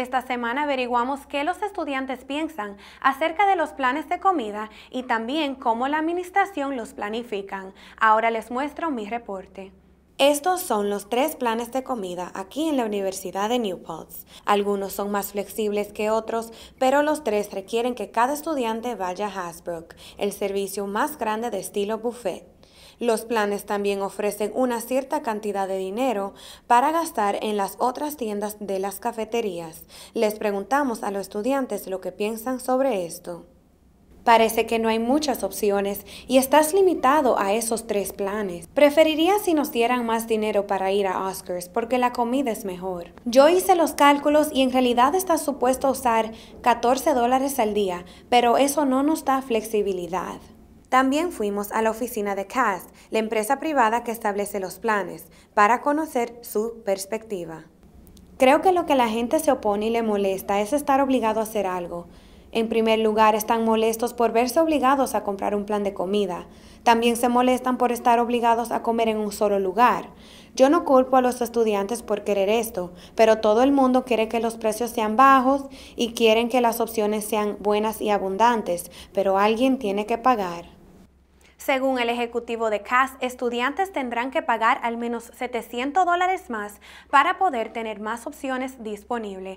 Esta semana averiguamos qué los estudiantes piensan acerca de los planes de comida y también cómo la administración los planifican. Ahora les muestro mi reporte. Estos son los tres planes de comida aquí en la Universidad de New Algunos son más flexibles que otros, pero los tres requieren que cada estudiante vaya a Hasbrook, el servicio más grande de estilo buffet. Los planes también ofrecen una cierta cantidad de dinero para gastar en las otras tiendas de las cafeterías. Les preguntamos a los estudiantes lo que piensan sobre esto. Parece que no hay muchas opciones y estás limitado a esos tres planes. Preferiría si nos dieran más dinero para ir a Oscars porque la comida es mejor. Yo hice los cálculos y en realidad estás supuesto a usar 14 dólares al día, pero eso no nos da flexibilidad. También fuimos a la oficina de CAST, la empresa privada que establece los planes, para conocer su perspectiva. Creo que lo que la gente se opone y le molesta es estar obligado a hacer algo. En primer lugar, están molestos por verse obligados a comprar un plan de comida. También se molestan por estar obligados a comer en un solo lugar. Yo no culpo a los estudiantes por querer esto, pero todo el mundo quiere que los precios sean bajos y quieren que las opciones sean buenas y abundantes, pero alguien tiene que pagar. Según el ejecutivo de CAS, estudiantes tendrán que pagar al menos 700 dólares más para poder tener más opciones disponibles.